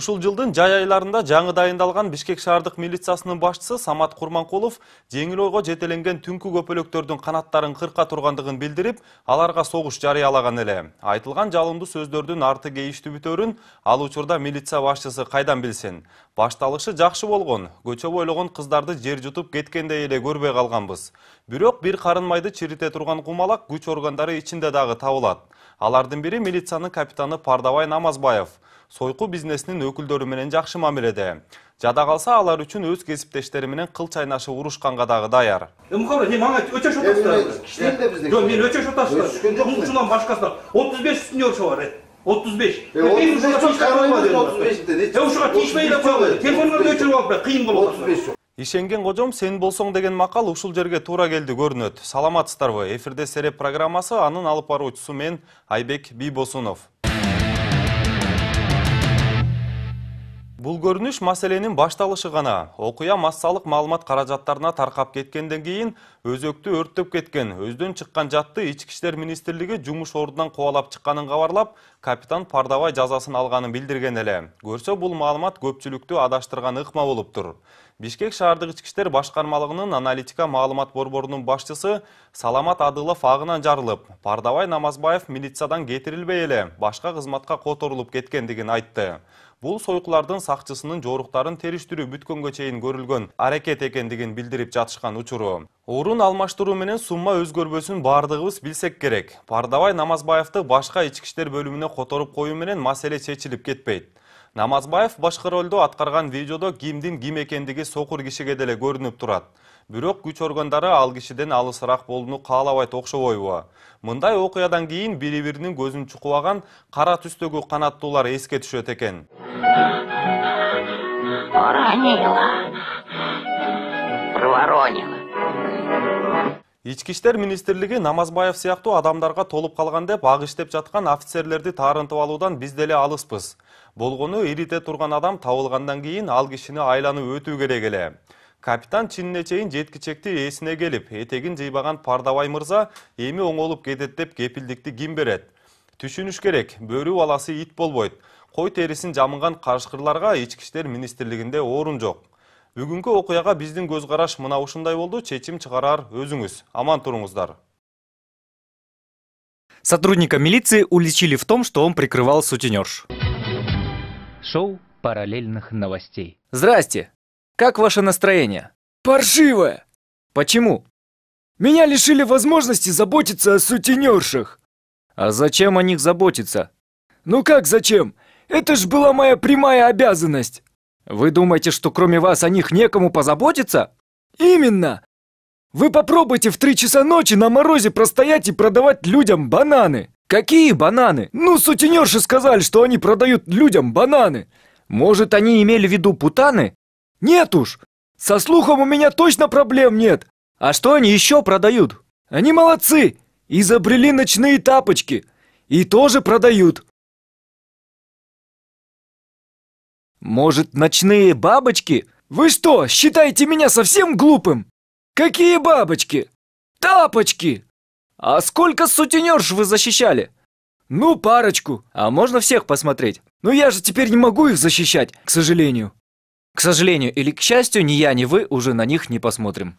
Ушул жылдын жай айларында жаңы дайындалган Бишкек шаардык милициясынын башчысы Самат Курманкулов жеңил ойго жетеленген түнкү көпөлөктөрдүн канаттарын кырка тургандыгын билдирип, аларга согуш жарыялаган эле. Айтылган жалымдуу сөздөрдүн арты кейиштүү бүтөрүн ал учурда милиция башчысы кайдан билсин. Башталышы жакшы болгон, көчө бойлогон кыздарды жер жутуп кеткендей эле көрбөй калганбыз. Бирок бир карынмайды чирите турган кумалак күч органдары ичинде дагы табылат. Алардын бири милициянын капитаны Пардабай Намазбаев. сойку бизнесинин өкүлдөрү менен жакшы мамиледе жада калса алар үчүн өз кесиптештери менен кыл чайнашып урушканга дагы даяр эм уамага өчөүп атасыари жо мени өчөшүп атасыза түшкөн жокууа башкаснан отуз беш үстүне бошо бар э отуз беш э, т э, ушуга тийишпейи эле коелу телефондорду өчүрүп алып а кыйын болупата отуз беш ишенген кожом сен болсоң деген макал ушул жерге туура келди көрүнөт саламатсыздарбы эфирде сереп программасы анын алып баруучусу мен айбек бийбосунов Бұл көрініш мәселенің башталышы ғана. оқуя массалық малымат қаражаттарына тарқап кеткенден кейін өкті өрттіп кеткен. Өзден шыққан жатты Ичкіштер Министерлігі жұмыш ордынан қуалап шыққанын қаварлап, капитан Пардавай жазасын алғанын білдірген әлі. Көрсе бұл малымат көпчілікті адаштырған ұқма болып тұр бишкек шаардык иштер башкармалыгынын аналитика маалымат борборунун башчысы саламат адылов агынан жарылып пардабай намазбаев милициядан кетирилбей эле башка кызматка которулуп кеткендигин айтты бул сойкулардын сакчысынын жоруктарын териштирүү бүткөнгө чейин көрүлгөн аракет экендигин билдирип жатышкан учуру орун алмаштыруу менен сумма өзгөрбөсүн баардыгыбыз билсек керек пардабай намазбаевди башка ички иштер бөлүмүнө которуп коюу менен маселе чечилип кетпейт намазбаев башкы ролду аткарган видеодо кимдин ким экендиги сокур кишиге деле көрүнүп турат бирок күч органдары ал кишиден алысыраак болууну каалабайт окшобойбу мындай окуядан кийин бири биринин көзүн чукубаган кара түстөгү канаттуулар эске түшөт экен поронила проворонила ички иштер министрлиги намазбаев сыяктуу адамдарга толуп калган деп ак иштеп жаткан офицерлерди таарынтып алуудан биз деле алыспыз болгону ирите турган адам табылгандан кейін ал кишини айланып өтүү керек эле капитан чинине чейин жеткичекти эсине келип этегин жыйбаган пардабай мырза эми оңолуп кетет деп кепилдикти ким берет түшүнүш керек бөрү баласы ит болбойт кой терисин жамынган кашкырларга ички иштер министрлигинде орун жок бүгүнкү окуяга биздин көз караш мына ушундай болду чечим чыгарар өзүңүз аман туруңуздар сотрудника милиции уличили в том что он прикрывал сутенерш шоу параллельных новостей здрасте как ваше настроение паршивое почему меня лишили возможности заботиться о сутенершах а зачем о них заботиться ну как зачем это ж была моя прямая обязанность вы думаете, что кроме вас о них некому позаботиться? Именно! Вы попробуйте в три часа ночи на морозе простоять и продавать людям бананы. Какие бананы? Ну, сутенерши сказали, что они продают людям бананы. Может, они имели в виду путаны? Нет уж. Со слухом у меня точно проблем нет. А что они еще продают? Они молодцы. Изобрели ночные тапочки. И тоже продают. Может, ночные бабочки? Вы что, считаете меня совсем глупым? Какие бабочки? Тапочки! А сколько сутенерш вы защищали? Ну, парочку. А можно всех посмотреть? Но ну, я же теперь не могу их защищать, к сожалению. К сожалению или к счастью, ни я, ни вы уже на них не посмотрим.